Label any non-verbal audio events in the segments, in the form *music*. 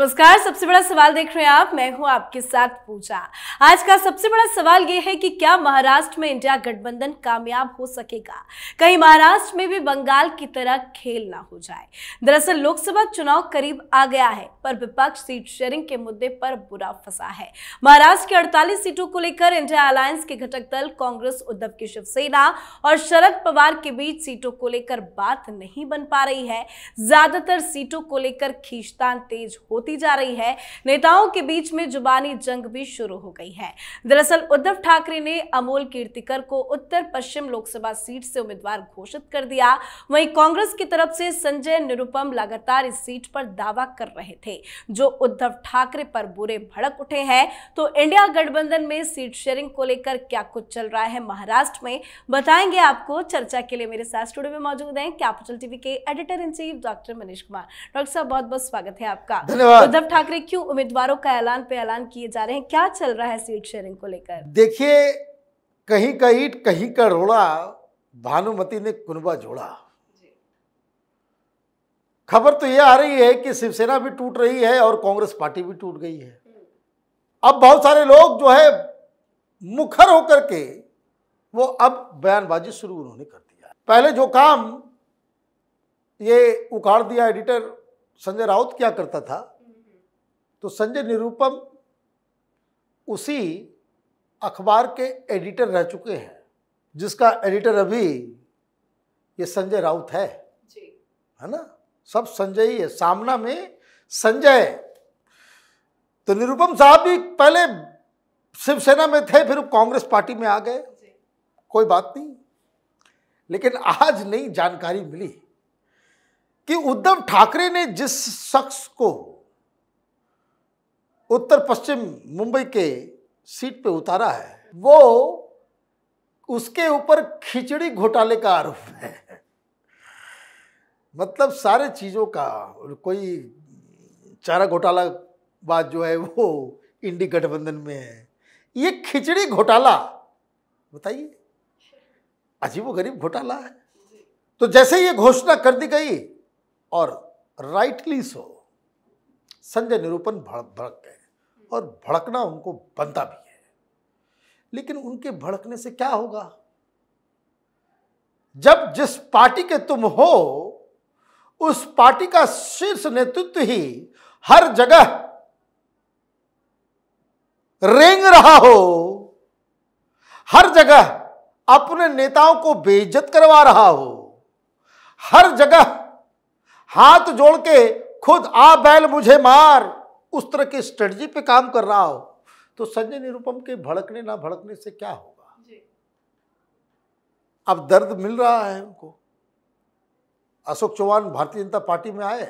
नमस्कार सबसे बड़ा सवाल देख रहे हैं आप मैं हूं आपके साथ पूजा आज का सबसे बड़ा सवाल यह है कि क्या महाराष्ट्र में इंडिया गठबंधन कामयाब हो सकेगा कहीं महाराष्ट्र में भी बंगाल की तरह खेल ना हो जाए दरअसल लोकसभा चुनाव करीब आ गया है पर विपक्ष सीट शेयरिंग के मुद्दे पर बुरा फंसा है महाराष्ट्र की अड़तालीस सीटों को लेकर इंडिया अलायंस के घटक दल कांग्रेस उद्धव की शिवसेना और शरद पवार के बीच सीटों को लेकर बात नहीं बन पा रही है ज्यादातर सीटों को लेकर खींचतान तेज होती होती जा रही है नेताओं के बीच में जुबानी जंग भी शुरू हो गई है दरअसल उद्धव ठाकरे ने अमोल कीर्तिकर को उत्तर पश्चिम लोकसभा सीट से उम्मीदवार घोषित कर दिया वहीं कांग्रेस की तरफ से संजय निरुपम लगातार इस सीट पर दावा कर रहे थे जो उद्धव ठाकरे पर बुरे भड़क उठे हैं तो इंडिया गठबंधन में सीट शेयरिंग को लेकर क्या कुछ चल रहा है महाराष्ट्र में बताएंगे आपको चर्चा के लिए मेरे साथ स्टूडियो में मौजूद हैं कैपिटल टीवी के editor in chief doctor Manish Kumar doctor साहब बहुत बहुत स्वागत है आपका धन्यवाद हाँ। उद्धव ठाकरे क्यों उम्मीदवारों का ऐलान पे ऐलान किए जा रहे हैं क्या चल रहा है सीट शेयरिंग को लेकर देखिए कहीं कहीं कहीं का रोड़ा भानुमति ने कुनबा जोड़ा खबर तो यह आ रही है कि शिवसेना भी टूट रही है और कांग्रेस पार्टी भी टूट गई है हम्म। अब बहुत सारे लोग जो है मुखर होकर के वो अब बयानबाजी शुरू उन्होंने कर दिया पहले जो काम ये उखाड़ दिया एडिटर संजय राउत क्या करता था तो संजय निरुपम उसी अखबार के एडिटर रह चुके हैं जिसका एडिटर अभी ये संजय राउत है जी। है ना सब संजय ही है सामना में संजय तो निरुपम साहब भी पहले शिवसेना में थे फिर कांग्रेस पार्टी में आ गए कोई बात नहीं लेकिन आज नई जानकारी मिली कि उद्धव ठाकरे ने जिस शख्स को उत्तर पश्चिम मुंबई के सीट पे उतारा है वो उसके ऊपर खिचड़ी घोटाले का आरोप है मतलब सारे चीज़ों का कोई चारा घोटाला बात जो है वो इंडी गठबंधन में है ये खिचड़ी घोटाला बताइए अजीब गरीब घोटाला है तो जैसे ये घोषणा कर दी गई और राइटली सो संजय निरूपण भड़क भड़क गए और भड़कना उनको बनता भी है लेकिन उनके भड़कने से क्या होगा जब जिस पार्टी के तुम हो उस पार्टी का शीर्ष नेतृत्व ही हर जगह रेंग रहा हो हर जगह अपने नेताओं को बेइज्जत करवा रहा हो हर जगह हाथ जोड़ के खुद आ बैल मुझे मार उस तरह की स्ट्रेटजी पे काम कर रहा हो तो संजय निरुपम के भड़कने ना भड़कने से क्या होगा अब दर्द मिल रहा है उनको अशोक चौहान भारतीय जनता पार्टी में आए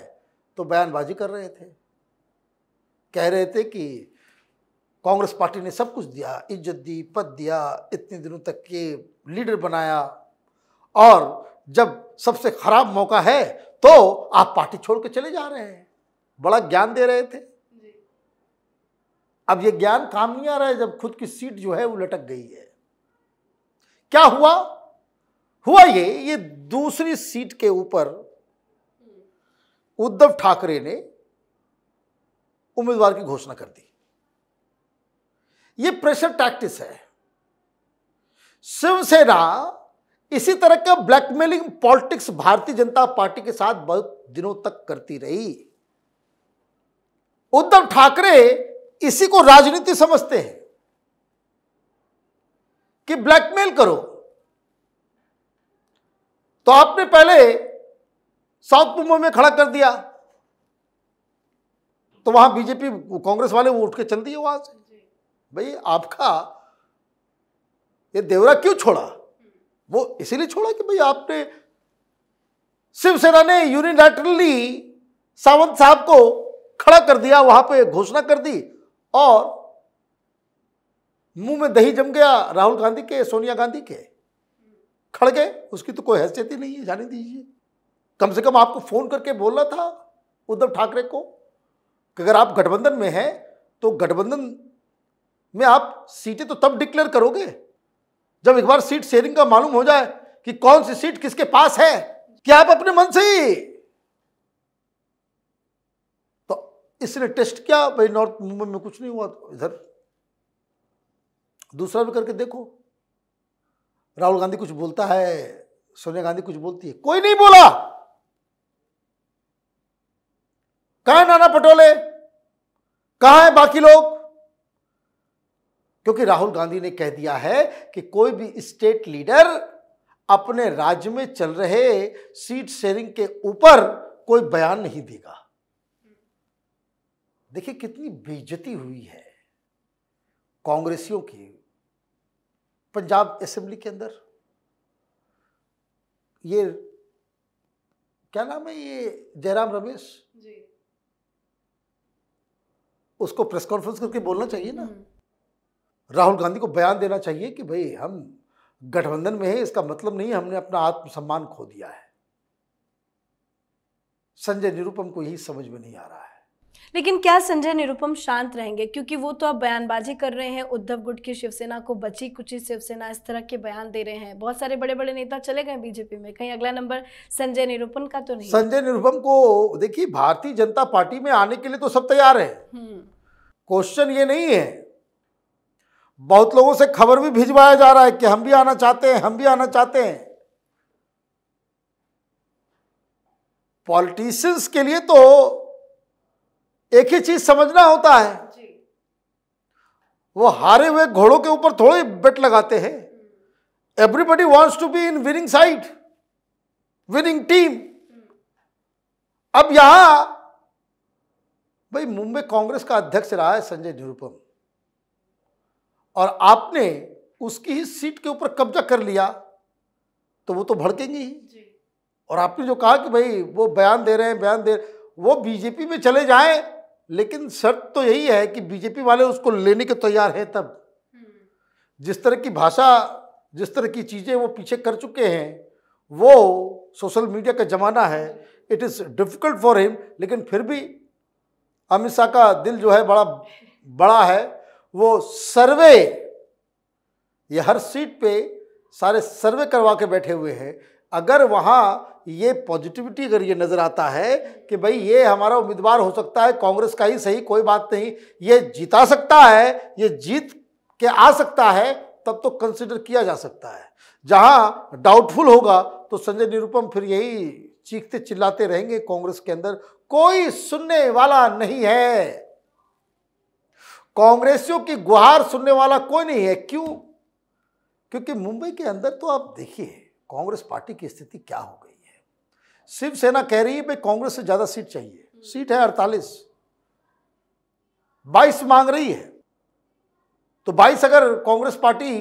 तो बयानबाजी कर रहे थे कह रहे थे कि कांग्रेस पार्टी ने सब कुछ दिया इज्जत दी पद दिया इतने दिनों तक के लीडर बनाया और जब सबसे खराब मौका है तो आप पार्टी छोड़ के चले जा रहे हैं बड़ा ज्ञान दे रहे थे अब ये ज्ञान काम नहीं आ रहा है जब खुद की सीट जो है वो लटक गई है क्या हुआ हुआ ये ये दूसरी सीट के ऊपर उद्धव ठाकरे ने उम्मीदवार की घोषणा कर दी ये प्रेशर टैक्टिस है शिवसेना इसी तरह का ब्लैकमेलिंग पॉलिटिक्स भारतीय जनता पार्टी के साथ बहुत दिनों तक करती रही उद्धव ठाकरे इसी को राजनीति समझते हैं कि ब्लैकमेल करो तो आपने पहले साउथ मुंबई में खड़ा कर दिया तो वहां बीजेपी कांग्रेस वाले वो उठ के चल दिए वहां से भाई आपका ये देवरा क्यों छोड़ा वो इसीलिए छोड़ा कि भाई आपने शिवसेना ने यूनिलैटरली सावंत साहब को खड़ा कर दिया वहां पे घोषणा कर दी और मुंह में दही जम गया राहुल गांधी के सोनिया गांधी के खड़ गए उसकी तो कोई हैसियत ही नहीं है जाने दीजिए कम से कम आपको फ़ोन करके बोलना था उद्धव ठाकरे को कि अगर आप गठबंधन में हैं तो गठबंधन में आप सीटें तो तब डिक्लेयर करोगे जब एक बार सीट शेयरिंग का मालूम हो जाए कि कौन सी सीट किसके पास है क्या आप अपने मन से ही इसने टेस्ट किया भाई नॉर्थ मुंबई में कुछ नहीं हुआ तो इधर दूसरा भी करके देखो राहुल गांधी कुछ बोलता है सोनिया गांधी कुछ बोलती है कोई नहीं बोला कहा है नाना पटोले कहा है बाकी लोग क्योंकि राहुल गांधी ने कह दिया है कि कोई भी स्टेट लीडर अपने राज्य में चल रहे सीट शेयरिंग के ऊपर कोई बयान नहीं देगा देखिए कितनी बेइज्जती हुई है कांग्रेसियों की पंजाब असेंबली के अंदर ये क्या नाम है ये जयराम रमेश जी उसको प्रेस कॉन्फ्रेंस करके बोलना चाहिए ना हम्म। राहुल गांधी को बयान देना चाहिए कि भाई हम गठबंधन में है इसका मतलब नहीं हमने अपना आत्मसम्मान खो दिया है संजय निरुपम को यही समझ में नहीं आ रहा है लेकिन क्या संजय निरुपम शांत रहेंगे क्योंकि वो तो अब बयानबाजी कर रहे हैं उद्धव गुट की शिवसेना को बची कुची शिवसेना इस तरह के बयान दे रहे हैं बहुत सारे बड़े बड़े नेता चले गए बीजेपी में कहीं अगला नंबर संजय निरुपम का तो नहीं संजय निरुपम को देखिए भारतीय जनता पार्टी में आने के लिए तो सब तैयार है हम्म। क्वेश्चन ये नहीं है बहुत लोगों से खबर भी भिजवाया जा रहा है कि हम भी आना चाहते हैं हम भी आना चाहते हैं पॉलिटिशियंस के लिए तो एक ही चीज समझना होता है वो हारे हुए घोड़ों के ऊपर थोड़े बेट लगाते हैं everybody wants to be in winning side winning team अब यहां भाई मुंबई कांग्रेस का अध्यक्ष रहा है संजय निरुपम और आपने उसकी ही सीट के ऊपर कब्जा कर लिया तो वो तो भड़केंगे ही और आपने जो कहा कि भाई वो बयान दे रहे हैं बयान दे वो बीजेपी में चले जाएं लेकिन शर्त तो यही है कि बीजेपी वाले उसको लेने के तैयार हैं तब हम्म। जिस तरह की भाषा जिस तरह की चीज़ें वो पीछे कर चुके हैं वो सोशल मीडिया का ज़माना है it is difficult for him लेकिन फिर भी अमित शाह का दिल जो है बड़ा बड़ा है वो सर्वे ये हर सीट पे सारे सर्वे करवा के बैठे हुए हैं अगर वहाँ ये पॉजिटिविटी अगर ये नज़र आता है कि भाई ये हमारा उम्मीदवार हो सकता है कांग्रेस का ही सही कोई बात नहीं ये जीता सकता है ये जीत के आ सकता है तब तो कंसिडर किया जा सकता है जहाँ डाउटफुल होगा तो संजय निरुपम फिर यही चीखते चिल्लाते रहेंगे कांग्रेस के अंदर कोई सुनने वाला नहीं है कांग्रेसियों की गुहार सुनने वाला कोई नहीं है क्यों क्योंकि मुंबई के अंदर तो आप देखिए कांग्रेस पार्टी की स्थिति क्या हो गई है शिवसेना कह रही है भाई कांग्रेस से ज़्यादा सीट चाहिए हम्म। सीट है अड़तालीस बाईस मांग रही है तो बाईस अगर कांग्रेस पार्टी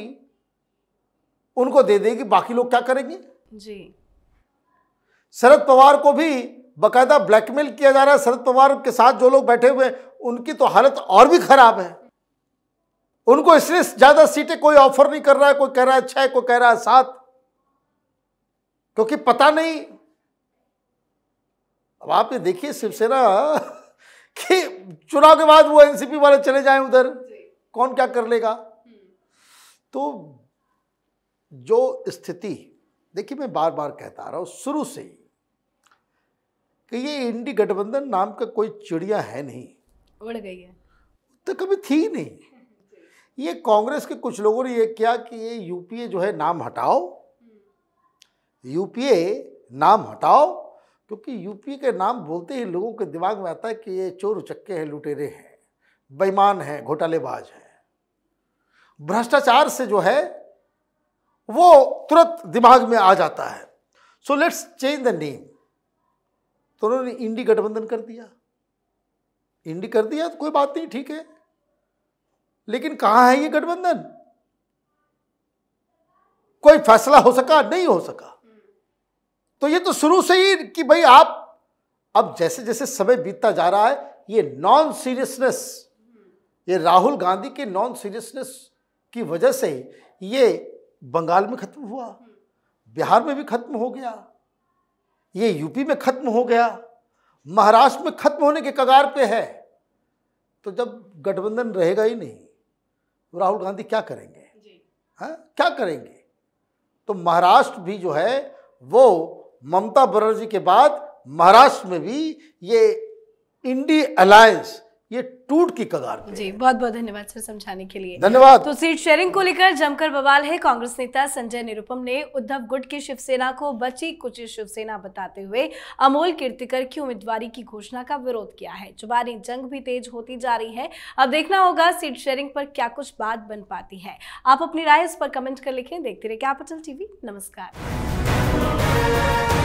उनको दे देगी बाकी लोग क्या करेंगे जी शरद पवार को भी बकायदा ब्लैकमेल किया जा रहा है शरद पवार के साथ जो लोग बैठे हुए उनकी तो हालत और भी खराब है उनको इसलिए ज़्यादा सीटें कोई ऑफर नहीं कर रहा है कोई कह रहा है छह अच्छा कोई कह रहा है सात क्योंकि पता नहीं अब आप ये देखिए शिवसेना *laughs* कि चुनाव के बाद वो एनसीपी वाले चले जाएं उधर कौन क्या कर लेगा हम्म। तो जो स्थिति देखिए मैं बार बार कहता आ रहा हूं शुरू से ही कि ये इंडी गठबंधन नाम का कोई चिड़िया है नहीं उड़ गई है तो कभी थी नहीं *laughs* ये कांग्रेस के कुछ लोगों ने ये किया कि ये यूपीए जो है नाम हटाओ यूपीए नाम हटाओ क्योंकि यूपीए के नाम बोलते ही लोगों के दिमाग में आता है कि ये चोर उचक्के हैं लुटेरे हैं बेईमान हैं घोटालेबाज हैं भ्रष्टाचार से जो है वो तुरंत दिमाग में आ जाता है so let's change the name तो उन्होंने इंडी गठबंधन कर दिया इंडी कर दिया तो कोई बात नहीं ठीक है लेकिन कहाँ है ये गठबंधन कोई फैसला हो सका नहीं हो सका तो ये तो शुरू से ही कि भाई आप अब जैसे जैसे समय बीतता जा रहा है ये नॉन सीरियसनेस ये राहुल गांधी के नॉन सीरियसनेस की वजह से ये बंगाल में ख़त्म हुआ बिहार में भी ख़त्म हो गया ये यूपी में ख़त्म हो गया महाराष्ट्र में ख़त्म होने के कगार पे है तो जब गठबंधन रहेगा ही नहीं तो राहुल गांधी क्या करेंगे हाँ क्या करेंगे तो महाराष्ट्र भी जो है वो ममता बनर्जी के बाद महाराष्ट्र में भी ये इंडी अलायंस ये टूट की कगार पे जी बहुत बहुत धन्यवाद सर समझाने के लिए धन्यवाद तो सीट शेयरिंग को लेकर जमकर बवाल है कांग्रेस नेता संजय निरुपम ने उद्धव गुट की शिवसेना को बची कुछ शिवसेना बताते हुए अमोल कीर्तिकर की उम्मीदवारी की घोषणा का विरोध किया है चुबानी जंग भी तेज होती जा रही है अब देखना होगा सीट शेयरिंग पर क्या कुछ बात बन पाती है आप अपनी राय इस पर कमेंट कर लिखे देखते रहे कैपिटल टीवी नमस्कार Thank you.